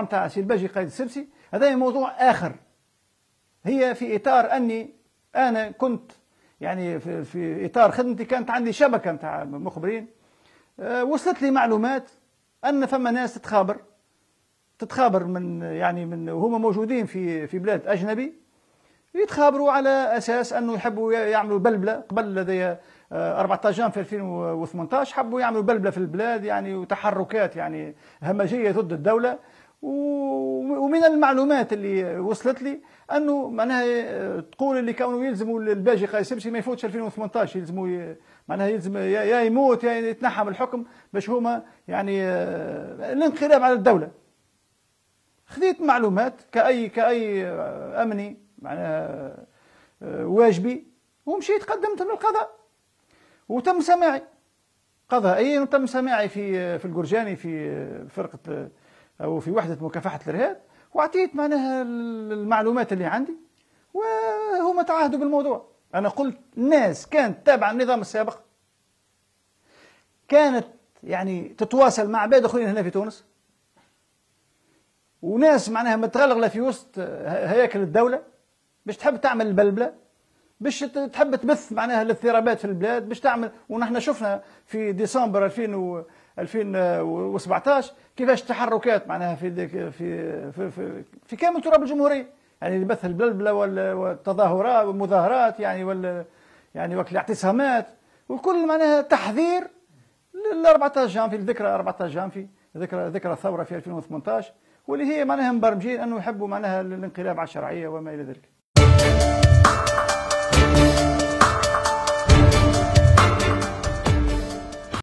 الموضوع نتاع سي الباجي قايد السبسي هذا موضوع آخر هي في إطار أني أنا كنت يعني في, في إطار خدمتي كانت عندي شبكة نتاع مخبرين آه، وصلت لي معلومات أن فما ناس تتخابر تتخابر من يعني من هما موجودين في في بلاد أجنبي يتخابروا على اساس انه يحبوا يعملوا بلبله قبل لدي 14 آه، جان في 2018 حبوا يعملوا بلبله في البلاد يعني وتحركات يعني همجيه ضد الدوله ومن المعلومات اللي وصلت لي انه معناها آه، تقول اللي كانوا يلزموا الباجي قيس سبسي ما يفوتش 2018 يلزموا معناها يلزم يا يموت يا يتنحى من الحكم باش هما يعني آه، الانقلاب على الدوله خذيت معلومات كاي كاي آه، امني معناها واجبي ومشيت قدمت للقضاء وتم سماعي قضائيا وتم سماعي في في الجرجاني في فرقه أو في وحدة مكافحة الإرهاب وأعطيت معناها المعلومات اللي عندي وهما تعهدوا بالموضوع أنا قلت ناس كانت تابعة النظام السابق كانت يعني تتواصل مع عباد اخرين هنا في تونس وناس معناها متغلغله في وسط هياكل الدوله باش تحب تعمل البلبله باش تحب تبث معناها الاضطرابات في البلاد باش تعمل ونحن شفنا في ديسمبر 2000 2017 كيفاش التحركات معناها في في في, في, في كامل تراب الجمهوريه يعني بث البلبله والتظاهرات والمظاهرات يعني وال يعني وقت الاعتصامات والكل معناها تحذير ل 14 جانفي الذكرى 14 جانفي ذكرى ذكرى الثوره في 2018 واللي هي معناها مبرمجين انه يحبوا معناها الانقلاب على الشرعيه وما الى ذلك.